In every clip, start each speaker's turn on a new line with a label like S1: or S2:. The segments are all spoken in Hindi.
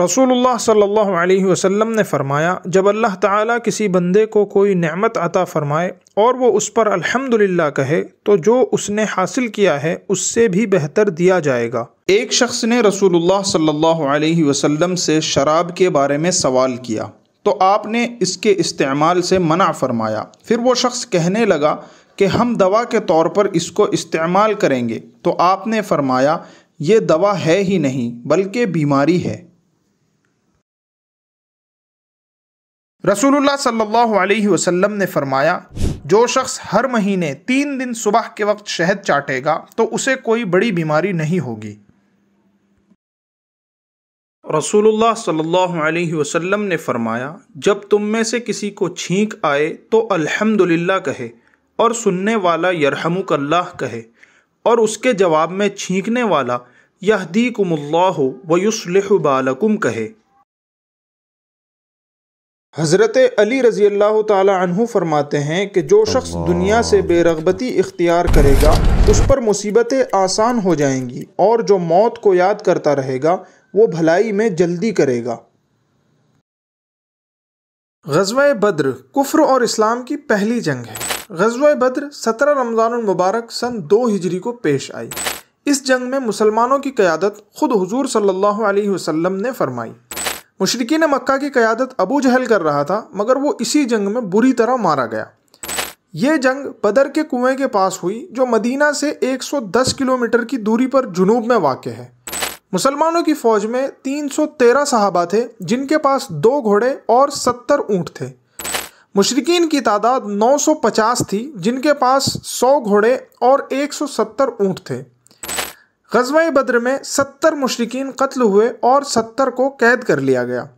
S1: रसूलुल्लाह सल्लल्लाहु अलैहि वसल्लम ने फरमाया जब अल्लाह ताला किसी बंदे को कोई नेमत अता फरमाए और वो उस पर अल्हम्दुलिल्लाह कहे तो जो उसने हासिल किया है उससे भी बेहतर दिया जाएगा एक शख्स ने रसूलुल्लाह सल्लल्लाहु अलैहि वसल्लम से शराब के बारे में सवाल किया तो आपने इसके इस्तेमाल से मना फरमाया फिर वो शख्स कहने लगा कि हम दवा के तौर पर इसको इस्तेमाल करेंगे तो आपने फरमाया ये दवा है ही नहीं बल्कि बीमारी है रसूलुल्लाह सल्लल्लाहु अलैहि वसल्लम ने फरमाया जो शख्स हर महीने तीन दिन सुबह के वक्त शहद चाटेगा तो उसे कोई बड़ी बीमारी नहीं होगी रसूलुल्लाह सल्लल्लाहु अलैहि वसल्लम ने फरमाया जब तुम में से किसी को छींक आए तो अल्हम्दुलिल्लाह कहे और सुनने वाला यरहमुकल्लाह कहे और उसके जवाब में छींकने वाला यहदी कुमल्ला व युसलह बालकुम कहे हज़रत अली रज़ी अल्लाह तहु फरमाते हैं कि जो शख्स दुनिया से बेरगबती इख्तियार करेगा उस पर मुसीबतें आसान हो जाएंगी और जो मौत को याद करता रहेगा वो भलाई में जल्दी करेगा गजवा बद्र कुफ्र और इस्लाम की पहली जंग है गजवा बद्र सत्रह रमज़ान मुबारक सन दो हिजरी को पेश आई इस जंग में मुसलमानों की क़्यादत खुद हुजूर सल्लल्लाहु अलैहि वसल्लम ने फरमाई मुशरकिन मक्का की क़्यादत अबू जहल कर रहा था मगर वो इसी जंग में बुरी तरह मारा गया ये जंग बदर के कुएं के पास हुई जो मदीना से 110 किलोमीटर की दूरी पर जुनूब में वाक़ है मुसलमानों की फ़ौज में 313 सहाबा थे जिनके पास दो घोड़े और 70 ऊँट थे मुशरकिन की तादाद 950 थी जिनके पास 100 घोड़े और 170 ऊँट थे गजवाई बद्र में सत्तर मुशरकिन कत्ल हुए और सत्तर को कैद कर लिया गया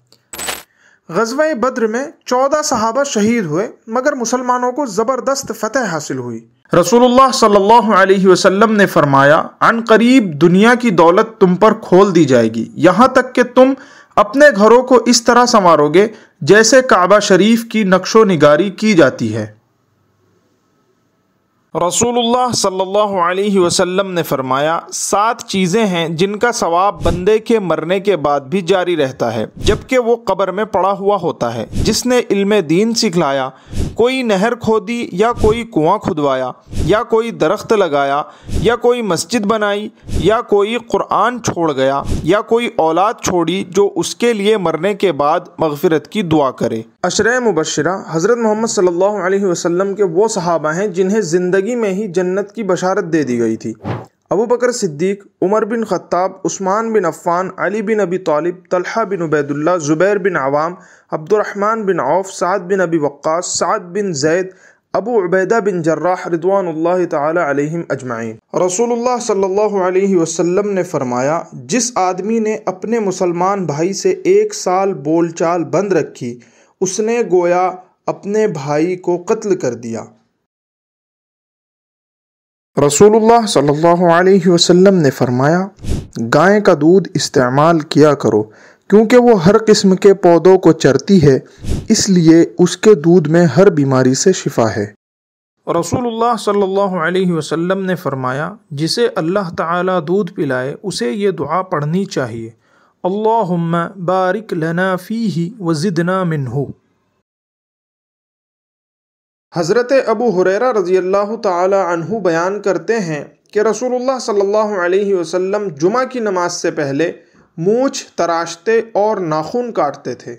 S1: गजवाए बद्र में चौदह सहाबा शहीद हुए मगर मुसलमानों को ज़बरदस्त फतह हासिल हुई रसूलुल्लाह सल्लल्लाहु अलैहि वसल्लम ने फरमाया अन करीब दुनिया की दौलत तुम पर खोल दी जाएगी यहाँ तक कि तुम अपने घरों को इस तरह संवारोगे जैसे काबा शरीफ की नक्शो की जाती है रसूलुल्लाह सल्लल्लाहु अलैहि वसल्लम ने फरमाया सात चीज़ें हैं जिनका सवाब बंदे के मरने के बाद भी जारी रहता है जबकि वो कब्र में पड़ा हुआ होता है जिसने इल्म दीन सिखलाया कोई नहर खोदी या कोई कुआं खुदवाया या कोई दरख्त लगाया या कोई मस्जिद बनाई या कोई कुरान छोड़ गया या कोई औलाद छोड़ी जो उसके लिए मरने के बाद मगफरत की दुआ करे अशर मुबशरा हज़रत मोहम्मद सल्लल्लाहु अलैहि वसल्लम के वो सहाबा हैं जिन्हें ज़िंदगी में ही जन्नत की बशारत दे दी गई थी Abu Bakr Siddiq Umar bin Khattab Uthman bin Affan Ali bin Abi Talib Talha bin Ubaidullah Zubair bin Awwam Abdurrahman bin Auf Saad bin Abi Waqqas Saad bin Zaid Abu Ubaidah bin Jarrah रिदवान तम अजमाइन रसूलुल्लाह सल्लल्लाहु अलैहि वसल्लम ने फरमाया जिस आदमी ने अपने मुसलमान भाई से एक साल बोलचाल बंद रखी उसने गोया अपने भाई को कत्ल कर दिया रसूलुल्लाह सल्लल्लाहु अलैहि वसल्लम ने फरमाया गाय का दूध इस्तेमाल किया करो क्योंकि वो हर किस्म के पौधों को चरती है इसलिए उसके दूध में हर बीमारी से शिफा है रसूलुल्लाह सल्लल्लाहु अलैहि वसल्लम ने फरमाया जिसे अल्लाह ताला दूध पिलाए उसे ये दुआ पढ़नी चाहिए अल्लाहुम्मा बारिक लना फ़ी ही वज़िदना मिन हज़रत अबू हुरैरा रज़ी अल्लाह तहु बयान करते हैं कि रसूलुल्लाह सल्लल्लाहु अलैहि वसल्लम जुमा की नमाज से पहले मूछ तराशते और नाखून काटते थे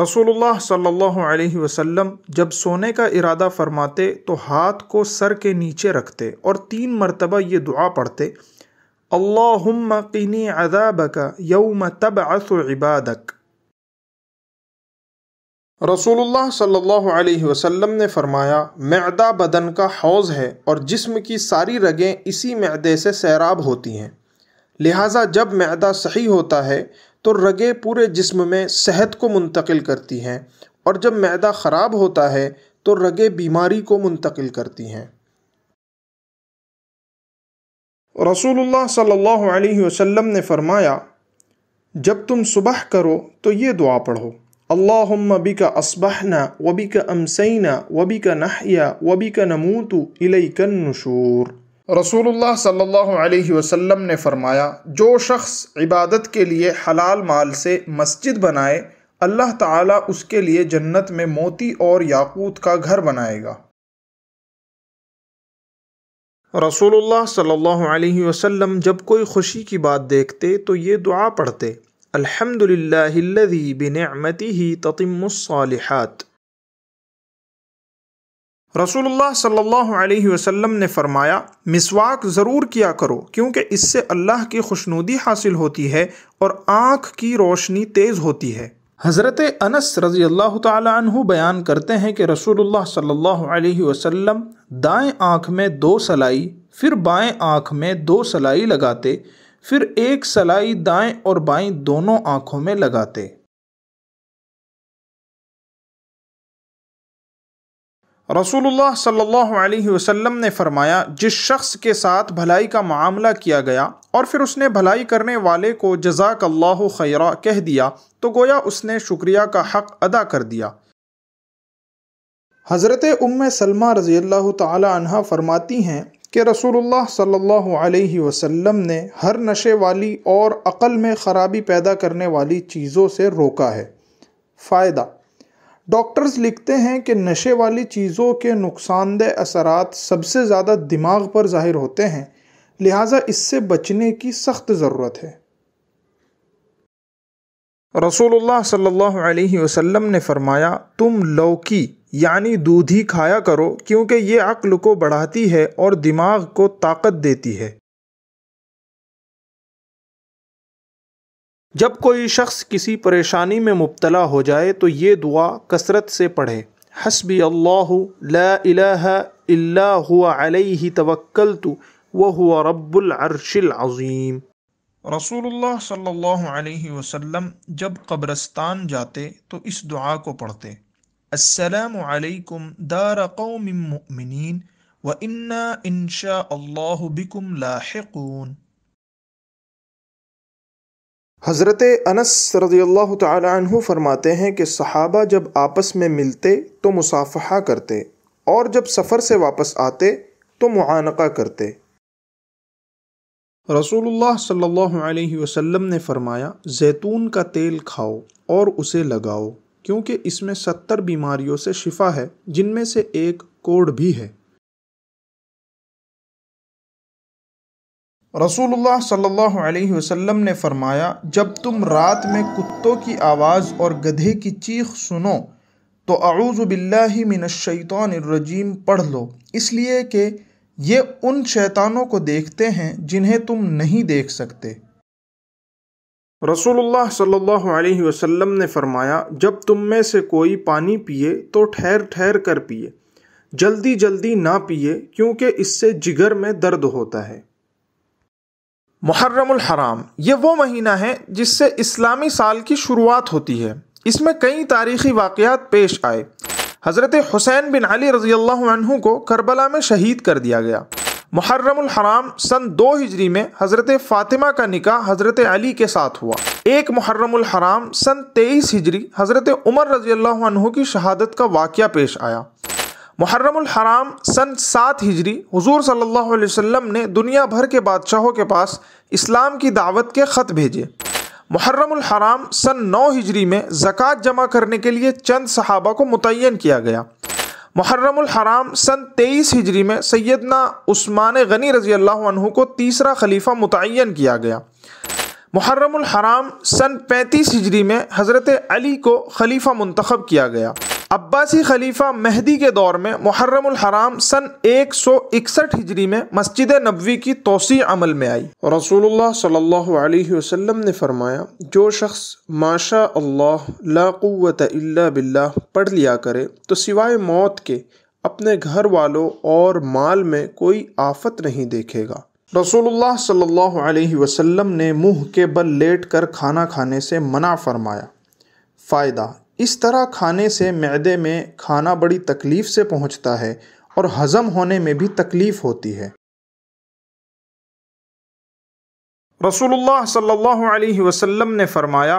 S1: रसूलुल्लाह सल्लल्लाहु अलैहि वसल्लम जब सोने का इरादा फरमाते तो हाथ को सर के नीचे रखते और तीन मरतबा ये दुआ पढ़ते अल्लाहुम्मा क़िनी अज़ाबक यौम तब इबादक रसूलुल्लाह सल्लल्लाहु अलैहि वसल्लम ने फरमाया मैदा बदन का हौज़ है और जिस्म की सारी रगें इसी मैदे से सैराब होती हैं लिहाजा जब मैदा सही होता है तो रगें पूरे जिस्म में सेहत को मुंतकिल करती हैं और जब मैदा ख़राब होता है तो रगें बीमारी को मुंतकिल करती हैं रसूलुल्लाह सल्लल्लाहु अलैहि वसल्लम ने फरमाया जब तुम सुबह करो तो ये दुआ पढ़ो अल्लाहुम्म बिका अस्बहना वबिका अमसैना वबिका नहया वबिका नमूतु इलैकन नशूर रसूलुल्लाह सल्लल्लाहु अलैहि वसल्लम ने फरमाया जो शख्स इबादत के लिए हलाल माल से मस्जिद बनाए अल्लाह ताला उसके लिए जन्नत में मोती और याकूत का घर बनाएगा रसूलुल्लाह सल्लल्लाहु अलैहि वसल्लम जब कोई खुशी की बात देखते तो ये दुआ पढ़ते अल्हम्दुलिल्लाहिल्लज़ी बिनिअमतिही ततिम्मुस्सालिहात रसूलुल्लाह सल्लल्लाहु अलैहि वसल्लम ने फरमाया मिसवाक ज़रूर किया करो क्योंकि इससे अल्लाह की खुशनुदी हासिल होती है और आँख की रोशनी तेज़ होती है हज़रत अनस रज़ी अल्लाह तु बयान करते हैं कि रसूलुल्लाह सल्लल्लाहु अलैहि वसल्लम दाएं आँख में दो सलाई फिर बाएं आँख में दो सलाई लगाते फिर एक सलाई दाएं और बाएं दोनों आँखों में लगाते रसूलुल्लाह सल्लल्लाहु अलैहि वसल्लम ने फरमाया जिस शख्स के साथ भलाई का मामला किया गया और फिर उसने भलाई करने वाले को जजाक अल्लाह खैरा कह दिया तो गोया उसने शुक्रिया का हक अदा कर दिया हज़रत उम सलमा रज़ी अल्लाह तहा फरमाती हैं कि रसूलुल्लाह सल्लल्लाहु अलैहि वसल्लम ने हर नशे वाली और अक़ल में ख़राबी पैदा करने वाली चीज़ों से रोका है फ़ायदा डॉक्टर्स लिखते हैं कि नशे वाली चीज़ों के नुकसानदेह असरात सबसे ज़्यादा दिमाग पर ज़ाहिर होते हैं लिहाजा इससे बचने की सख्त ज़रूरत है रसूलुल्लाह सल्लल्लाहु अलैहि वसल्लम ने फरमाया तुम लौकी यानी दूध ही खाया करो क्योंकि ये अक्ल को बढ़ाती है और दिमाग को ताकत देती है जब कोई शख्स किसी परेशानी में मुबतला हो जाए तो ये दुआ कसरत से पढ़े हसबी अल्लाह लाही तवक्ल तो वह अरशिल अज़ीम रसूलुल्लाह सल्लल्लाहु अलैहि वसल्लम जब कब्रस्तान जाते तो इस दुआ को पढ़ते असलकम दार कौम मुमिन व इन्ना इनशा अल्लाह बिकुम लाहिकून हज़रत अनस रज़ील्ला तु फरमाते हैं कि सहाबा जब आपस में मिलते तो मुसाफ़ा करते और जब सफ़र से वापस आते तो मुआनका करते रसूलुल्लाह सल्लल्लाहु अलैहि वसल्लम ने फरमाया जैतून का तेल खाओ और उसे लगाओ क्योंकि इसमें सत्तर बीमारियों से शिफा है जिनमें से एक कोड भी है रसूलुल्लाह सल्लल्लाहु अलैहि वसल्लम ने फरमाया जब तुम रात में कुत्तों की आवाज़ और गधे की चीख सुनो तो आऊज़बिल्लिमिनशैतरजीम पढ़ लो इसलिए कि ये उन शैतानों को देखते हैं जिन्हें तुम नहीं देख सकते रसूलुल्लाह सल्लल्लाहु अलैहि वसल्लम ने फरमाया जब तुम में से कोई पानी पिए तो ठहर ठहर कर पिए जल्दी जल्दी ना पिए क्योंकि इससे जिगर में दर्द होता है मुहर्रमुल हराम ये वो महीना है जिससे इस्लामी साल की शुरुआत होती है इसमें कई तारीखी वाक़ात पेश आए हज़रत हुसैन बिन अली रज़ी को करबला में शहीद कर दिया गया मुहर्रम सन दो हिजरी में हज़रत फ़ातिमा का निकाह हज़रत अली के साथ हुआ एक मुहर्रम सन तेईस हिजरी हज़रत उमर रजी अल्लाह की शहादत का वाक़ पेश आया मुहर्रम सन सात हिजरी हज़ूर सल्लल्लाहु वसम ने दुनिया भर के बादशाहों के पास इस्लाम की दावत के ख़त भेजे मुहर्रम सन नौ हिजरी में ज़क़़त जमा करने के लिए चंद सहाबा को मुतन किया गया मुहर्रमुल हराम सन तेईस हिजरी में सैदना उस्मान गनी रज़ी अल्लाह को तीसरा खलीफा मुतन किया गया मुहर्रमुल हराम सन पैंतीस हिजरी में हज़रत अली को खलीफा मंतखब किया गया अब्बासी खलीफा महदी के दौर में मुहर्रम हराम सन 161 हिजरी में मस्जिद नबवी की तोसी अमल में आई रसूलुल्लाह सल्लल्लाहु अलैहि वसल्लम ने फरमाया जो शख्स माशा अल्लाह लाक़वत इल्ला बिल्ला पढ़ लिया करे तो सिवाय मौत के अपने घर वालों और माल में कोई आफत नहीं देखेगा रसूलुल्लाह सल्लल्लाहु अलैहि वसल्लम ने मुंह के बल लेट कर खाना खाने से मना फरमाया फ़ायदा इस तरह खाने से मैदे में खाना बड़ी तकलीफ़ से पहुंचता है और हज़म होने में भी तकलीफ़ होती है रसूलुल्लाह सल्लल्लाहु अलैहि वसल्लम ने फरमाया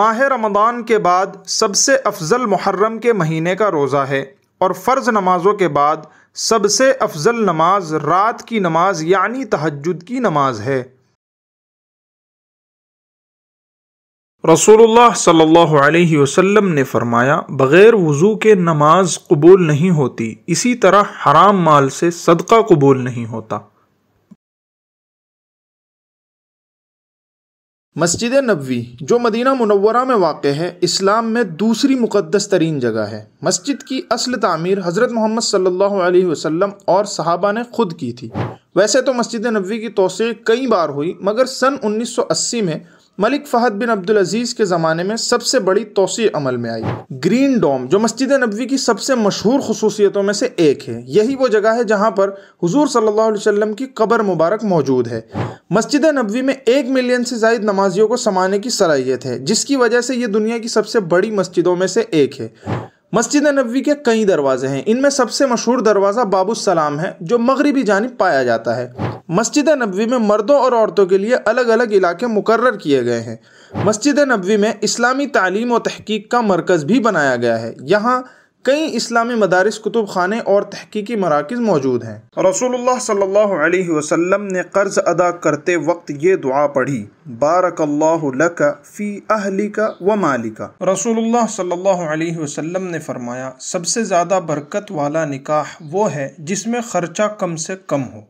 S1: माह रमदान के बाद सबसे अफजल मुहर्रम के महीने का रोज़ा है और फ़र्ज़ नमाज़ों के बाद सबसे अफजल नमाज रात की नमाज यानी तहजद की नमाज है रसूलुल्लाह सल्लल्लाहु अलैहि वसल्लम ने फरमाया बग़ैर वज़ू के नमाज कबूल नहीं होती इसी तरह हराम माल से सदका कबूल नहीं होता मस्जिद नबवी जो मदीना मुनवरा में वाक़ है इस्लाम में दूसरी मुक़दस तरीन जगह है मस्जिद की असल तामीर हज़रत मोहम्मद सल्लल्लाहु अलैहि वसल्लम और सहाबा ने खुद की थी वैसे तो मस्जिद नबवी की तोसी कई बार हुई मगर सन 1980 में मलिक फहद बिन अब्दुल अजीज़ के ज़माने में सबसे बड़ी तोसी अमल में आई ग्रीन डोम जो मस्जिद नबी की सबसे मशहूर खसूसियतों में से एक है यही वो जगह है जहाँ पर हुजूर सल्लल्लाहु अलैहि वसल्लम की क़बर मुबारक मौजूद है मस्जिद नबी में एक मिलियन से जायद नमाजियों को समाने की सलाहियत है जिसकी वजह से ये दुनिया की सबसे बड़ी मस्जिदों में से एक है मस्जिद नबी के कई दरवाजे हैं इनमें सबसे मशहूर दरवाज़ा बाबू सलाम है जो मगरबी जानब पाया जाता है मस्जिद नबी में मर्दों और औरतों के लिए अलग अलग इलाके मुकर किए गए हैं मस्जिद नबी में इस्लामी तालीम और तहकीक का मरकज़ भी बनाया गया है यहाँ कई इस्लामी मदारस कुतुब खाने और तहकीकी मराकज़ मौजूद हैं रसूल सल्ला वसम ने कर्ज़ अदा करते वक्त ये दुआ पढ़ी बारक फ़ी अहली का व मालिका रसूल सल्लल्लाहु ने फरमाया सबसे ज़्यादा बरकत वाला निकाह वो है जिसमें ख़र्चा कम से कम हो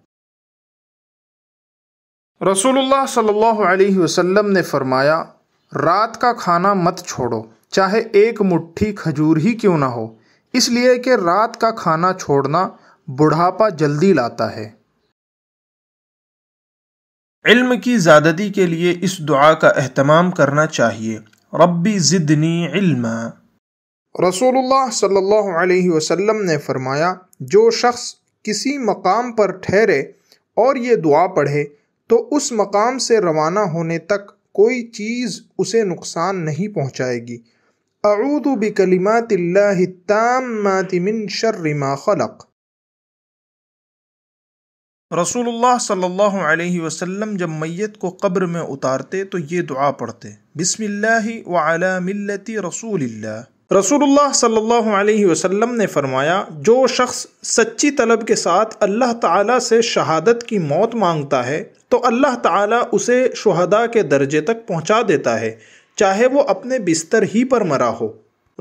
S1: रसूलुल्लाह सल्लल्लाहु अलैहि वसल्लम ने फरमाया रात का खाना मत छोड़ो चाहे एक मुट्ठी खजूर ही क्यों ना हो इसलिए कि रात का खाना छोड़ना बुढ़ापा जल्दी लाता है इल्म की ज़्यादती के लिए इस दुआ का अहतमाम करना चाहिए रब्बी ज़िदनी इल्मा रसूलुल्लाह सल्लल्लाहु अलैहि वसल्लम ने फरमाया जो शख्स किसी मकाम पर ठहरे और ये दुआ पढ़े तो उस मकाम से रवाना होने तक कोई चीज़ उसे नुकसान नहीं पहुँचाएगी अऊदु बिकलिमातिल्लाहित्ताम्मातिमिन शर्रिमा खलक रसूलुल्लाह सल्लल्लाहु अलैहि वसल्लम जब मैयत को कब्र में उतारते तो ये दुआ पढ़ते बिस्मिल्लाह व अला मिल्लती रसूलिल्लाह रसूलुल्लाह सल्लल्लाहु अलैहि वसल्लम ने फरमाया जो शख्स सच्ची तलब के साथ अल्लाह ताला से शहादत की मौत मांगता है तो अल्लाह ताला उसे शहदा के दर्जे तक पहुंचा देता है चाहे वो अपने बिस्तर ही पर मरा हो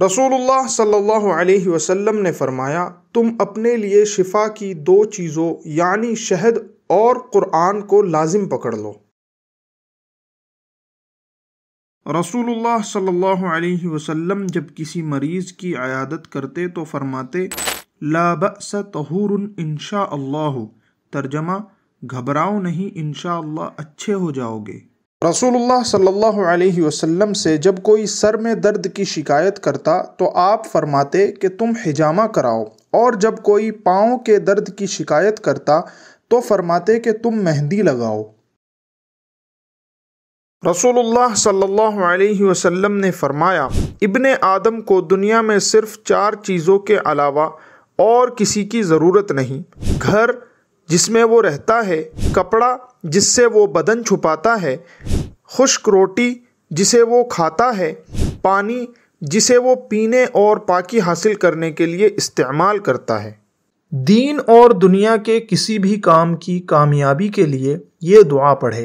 S1: रसूलुल्लाह सल्लल्लाहु अलैहि वसल्लम ने फरमाया तुम अपने लिए शिफा की दो चीज़ों यानी शहद और कुरान को लाजिम पकड़ लो रसूलुल्लाह सल्लल्लाहु अलैहि वसल्लम जब किसी मरीज़ की आयादत करते तो फरमाते लाबस तहूर इनशा अल्लाह तर्जमा घबराओ नहीं इनशा अच्छे हो जाओगे रसूलुल्लाह सल्लल्लाहु अलैहि वसल्लम से जब कोई सर में दर्द की शिकायत करता तो आप फरमाते कि तुम हिजामा कराओ और जब कोई पाँव के दर्द की शिकायत करता तो फरमाते कि तुम मेहंदी लगाओ रसूलुल्लाह सल्लल्लाहु अलैहि वसल्लम ने फरमाया इब्ने आदम को दुनिया में सिर्फ चार चीज़ों के अलावा और किसी की ज़रूरत नहीं घर जिसमें वो रहता है कपड़ा जिससे वो बदन छुपाता है खुश्क रोटी जिसे वो खाता है पानी जिसे वो पीने और पाकी हासिल करने के लिए इस्तेमाल करता है दीन और दुनिया के किसी भी काम की कामयाबी के लिए ये दुआ पढ़े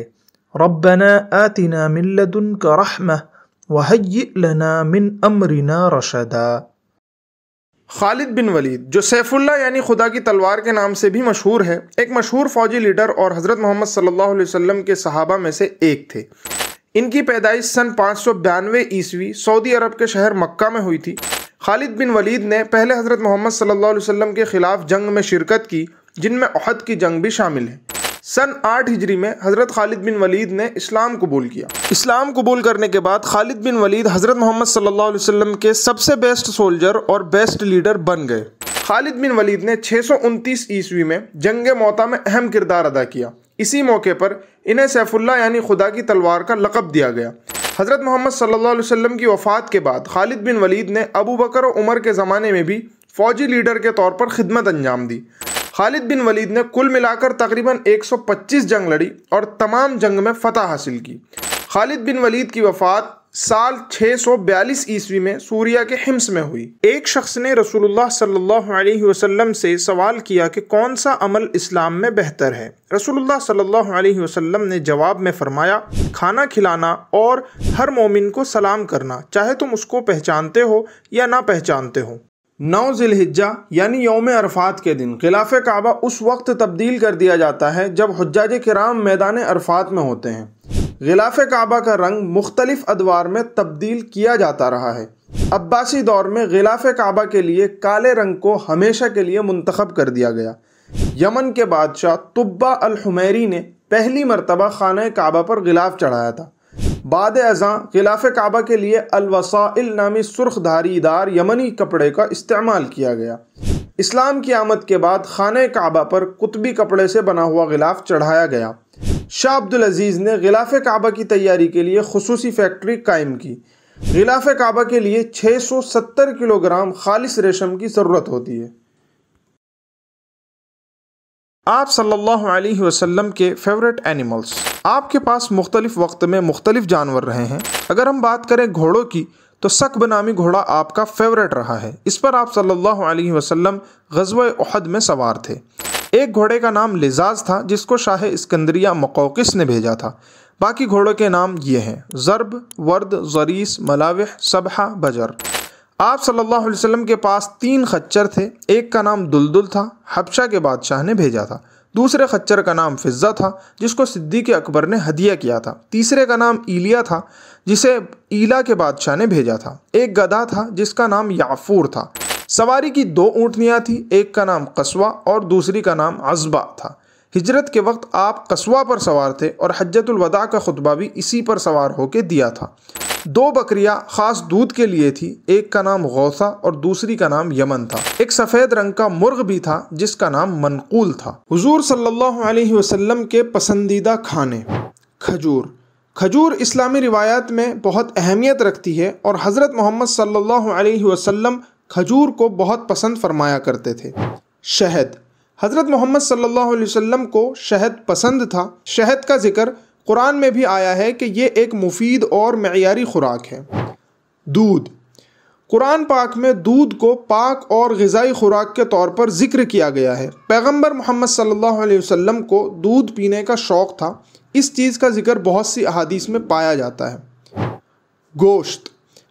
S1: रबना आतना मिल्लदन का रहम वहय लना मिन अमरीना रशदा खालिद बिन वलीद जो सैफुल्ला यानी खुदा की तलवार के नाम से भी मशहूर है एक मशहूर फ़ौजी लीडर और हज़रत मोहम्मद सल्लल्लाहु अलैहि वसल्लम के सहाबा में से एक थे इनकी पैदाइश सन पाँच सौ बयानवे ईस्वी सऊदी अरब के शहर मक्का में हुई थी खालिद बिन वलीद ने पहले हज़रत मोहम्मद सल्लल्लाहु अलैहि वसल्लम के ख़िलाफ़ जंग में शिरकत की जिनमें अहद की जंग भी शामिल है सन आठ हिजरी में हज़रत खालिद बिन वलीद ने इस्लाम कबूल किया इस्लाम कबूल करने के बाद खालिद बिन वलीद हज़रत मोहम्मद सल्लल्लाहु अलैहि वसल्लम के सबसे बेस्ट सोल्जर और बेस्ट लीडर बन गए खालिद बिन वलीद ने छः ईस्वी में जंग मोता में अहम किरदार अदा किया इसी मौके पर इन्हें सैफुल्ला यानी खुदा की तलवार का लकब दिया गया हज़रत मोहम्मद सल्लल्लाहु अलैहि वसल्लम की वफ़ात के बाद खालिद बिन वलीद ने अबू बकर और उमर के ज़माने में भी फ़ौजी लीडर के तौर पर खिदमत अंजाम दी खालिद बिन वलीद ने कुल मिलाकर तकरीबन 125 जंग लड़ी और तमाम जंग में फतह हासिल की खालिद बिन वलीद की वफ़ात साल 642 ईस्वी में सूर्या के हिम्स में हुई एक शख्स ने रसूलुल्लाह सल्लल्लाहु अलैहि वसल्लम से सवाल किया कि कौन सा अमल इस्लाम में बेहतर है रसूलुल्लाह सल्लल्लाहु अलैहि वसल्लम ने जवाब में फरमाया खाना खिलाना और हर मोमिन को सलाम करना चाहे तुम उसको पहचानते हो या ना पहचानते हो नौ ज़िलहिज्जा यानी योम अरफात के दिन खिलाफ काबा उस वक्त तब्दील कर दिया जाता है जब हजाज कराम मैदान अरफात में होते हैं गिलाफ काबा का रंग मुख्तलिफ अदवार में तब्दील किया जाता रहा है अब्बासी दौर में गिलाफ काबा के लिए काले रंग को हमेशा के लिए मंतखब कर दिया गया यमन के बादशाह तुब्बा अलहुमैरी ने पहली मरतबा खाना काबा पर गिलाफ चढ़ाया था बाद अजा खिलाफ काबा के लिए अलवसाइल नामी सुर्ख धारीदार यमनी कपड़े का इस्तेमाल किया गया इस्लाम की आमद के बाद खान काबा पर कुतबी कपड़े से बना हुआ गिलाफ चढ़ाया गया शाह अब्दुल अजीज़ ने गिलाफ काबा की तैयारी के लिए खसूसी फैक्ट्री कायम की गिलाफ काबा के लिए 670 किलोग्राम खालिश रेशम की ज़रूरत होती है आप सल्लल्लाहु अलैहि वसल्लम के फेवरेट एनिमल्स आपके पास मुख्तलिफ वक्त में मुख्तलिफ जानवर रहे हैं अगर हम बात करें घोड़ों की तो सकब नामी घोड़ा आपका फेवरेट रहा है इस पर आप सल्लल्लाहु अलैहि वसल्लम गजव उहद में सवार थे एक घोड़े का नाम लिजाज था जिसको शाह इस्कंदरिया मकोकिस ने भेजा था बाकी घोड़ों के नाम ये हैं ज़रब वर्द जरीस मलावह सबहा बजर आप सल्लल्लाहु अलैहि वसल्लम के पास तीन खच्चर थे एक का नाम दुलदुल था हबशा के बादशाह ने भेजा था दूसरे खच्चर का नाम फिज़ा था जिसको सिद्दीक अकबर ने हदिया किया था तीसरे का नाम ईलिया था जिसे ईला के बादशाह ने भेजा था एक गधा था जिसका नाम याफूर था सवारी की दो ऊँटनियाँ थी एक का नाम कस्बा और दूसरी का नाम अजबा था हिजरत के वक्त आप कस्बा पर सवार थे और हजतुलवदा का खुतबा भी इसी पर सवार होकर दिया था दो बकरियां खास दूध के लिए थी एक का नाम गौसा और दूसरी का नाम यमन था एक सफ़ेद रंग का मुर्ग भी था जिसका नाम मनकूल था हुजूर सल्लल्लाहु अलैहि वसल्लम के पसंदीदा खाने खजूर खजूर इस्लामी रिवायात में बहुत अहमियत रखती है और हज़रत मोहम्मद सल्लल्लाहु अलैहि वसल्लम खजूर को बहुत पसंद फरमाया करते थे शहद हज़रत मोहम्मद सल्लल्लाहु अलैहि वसल्लम को शहद पसंद था शहद का जिक्र कुरान में भी आया है कि ये एक मुफीद और मैारी ख़ुराक है दूध कुरान पाक में दूध को पाक और गज़ाई ख़ुराक के तौर पर जिक्र किया गया है पैगंबर मोहम्मद सल्लल्लाहु अलैहि वसल्लम को दूध पीने का शौक़ था इस चीज़ का जिक्र बहुत सी अहादीस में पाया जाता है गोश्त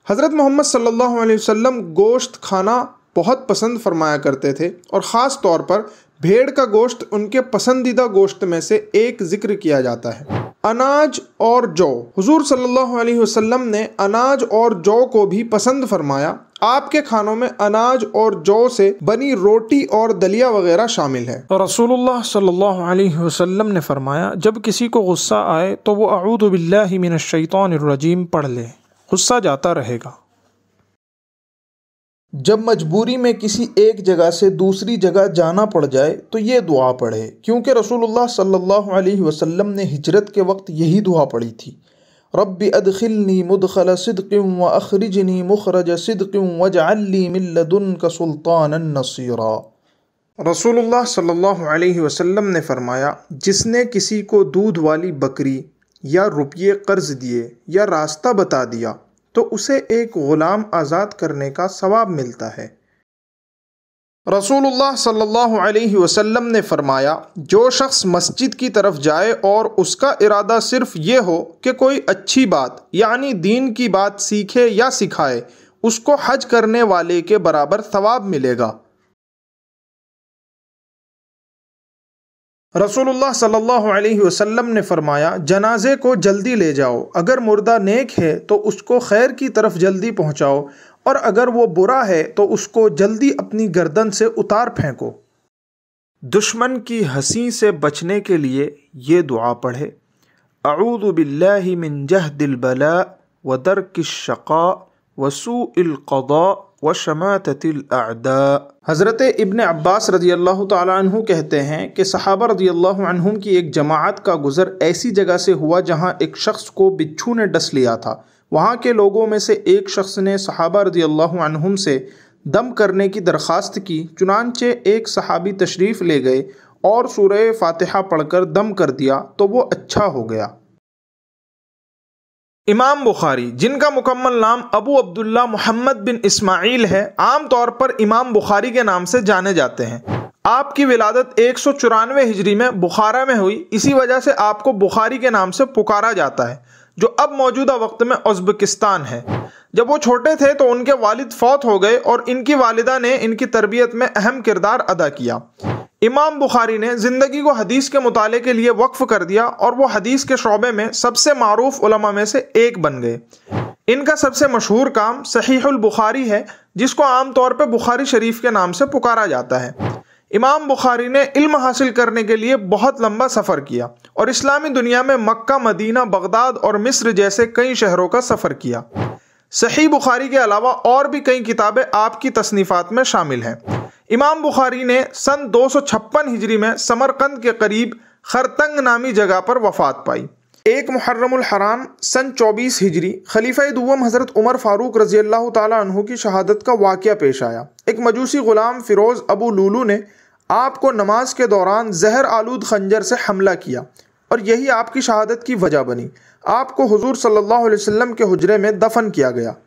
S1: हज़रत मोहम्मद सल्लल्लाहु अलैहि वसल्लम गोश्त खाना बहुत पसंद फरमाया करते थे और ख़ास तौर पर भेड़ का गोश्त उनके पसंदीदा गोश्त में से एक जिक्र किया जाता है अनाज और जौ हुजूर सल्लल्लाहु अलैहि वसल्लम ने अनाज और जौ को भी पसंद फरमाया आपके खानों में अनाज और जौ से बनी रोटी और दलिया वगैरह शामिल है रसूलुल्लाह सल्लल्लाहु अलैहि वसल्लम ने फरमाया जब किसी को गुस्सा आए तो वो रजीम पढ़ ले गुस्सा जाता रहेगा जब मजबूरी में किसी एक जगह से दूसरी जगह जाना पड़ जाए तो ये दुआ पढ़े क्योंकि रसूलुल्लाह सल्लल्लाहु अलैहि वसल्लम ने हिजरत के वक्त यही दुआ पढ़ी थी रब्बी अदखिलनी मुदखल सिदकिम व अखरिजनी मुखरज सिदकिम वजअली मिल्लदुन का सुल्तान नसीरा रसूलुल्लाह सल्लल्लाहु अलैहि वसल्लम ने फरमाया जिसने किसी को दूध वाली बकरी या रुपये कर्ज दिए या रास्ता बता दिया तो उसे एक ग़ुलाम आज़ाद करने का सवाब मिलता है रसूलुल्लाह सल्लल्लाहु अलैहि वसल्लम ने फरमाया जो शख्स मस्जिद की तरफ जाए और उसका इरादा सिर्फ ये हो कि कोई अच्छी बात यानी दीन की बात सीखे या सिखाए उसको हज करने वाले के बराबर सवाब मिलेगा रसूलुल्लाह सल्लल्लाहु अलैहि वसल्लम ने फरमाया जनाजे को जल्दी ले जाओ अगर मुर्दा नेक है तो उसको खैर की तरफ जल्दी पहुंचाओ और अगर वो बुरा है तो उसको जल्दी अपनी गर्दन से उतार फेंको दुश्मन की हंसी से बचने के लिए ये दुआ पढ़े अऊदबिल्लिन जह दिलबला वदर किशा कदा व शमाततिलदा हज़रत इबन अब्बास रजी अल्लाह तहु कहते हैं कि सहाबा रजी अल्लाह की एक जमात का गुज़र ऐसी जगह से हुआ जहाँ एक शख्स को बिच्छू ने डस लिया था वहाँ के लोगों में से एक शख्स ने सहाबा रजी अल्लाह से दम करने की दरख्वास्त की चुनानचे एक सहाबी तशरीफ़ ले गए और सूर्य फातिहा पढ़कर दम कर दिया तो वो अच्छा हो गया इमाम बुखारी जिनका मुकम्मल नाम अबू अब्दुल्ला मोहम्मद बिन इस्माइल है आम तौर पर इमाम बुखारी के नाम से जाने जाते हैं आपकी विलादत एक सौ चौरानवे हिजरी में बुखारा में हुई इसी वजह से आपको बुखारी के नाम से पुकारा जाता है जो अब मौजूदा वक्त में उज्बकिस्तान है जब वो छोटे थे तो उनके वालिद फौत हो गए और इनकी वालिदा ने इनकी तरबियत में अहम किरदार अदा किया इमाम बुखारी ने ज़िंदगी को हदीस के मुताले के लिए वक्फ़ कर दिया और वो हदीस के शोबे में सबसे मारूफ उलमा में से एक बन गए इनका सबसे मशहूर काम सहीहुल बुखारी है जिसको आमतौर पर बुखारी शरीफ के नाम से पुकारा जाता है इमाम बुखारी ने इल्म हासिल करने के लिए बहुत लंबा सफ़र किया और इस्लामी दुनिया में मक्का मदीना बगदाद और मिस्र जैसे कई शहरों का सफ़र किया सही बुखारी के अलावा और भी कई किताबें आपकी तसनीफ़ात में शामिल हैं इमाम बुखारी ने सन दो हिजरी में समरकंद के करीब खरतंग नामी जगह पर वफात पाई एक मुहर्रमुल हराम सन 24 हिजरी खलीफा दुवम हज़रत उमर फारूक रजी अल्लाह तु की शहादत का वाक़ पेश आया एक मजूसी ग़ुलाम फ़िरोज़ अबू लूलू ने आपको नमाज के दौरान जहर आलूद खंजर से हमला किया और यही आपकी शहादत की वजह बनी आपको हजूर सल्ला वसम के हजरे में दफन किया गया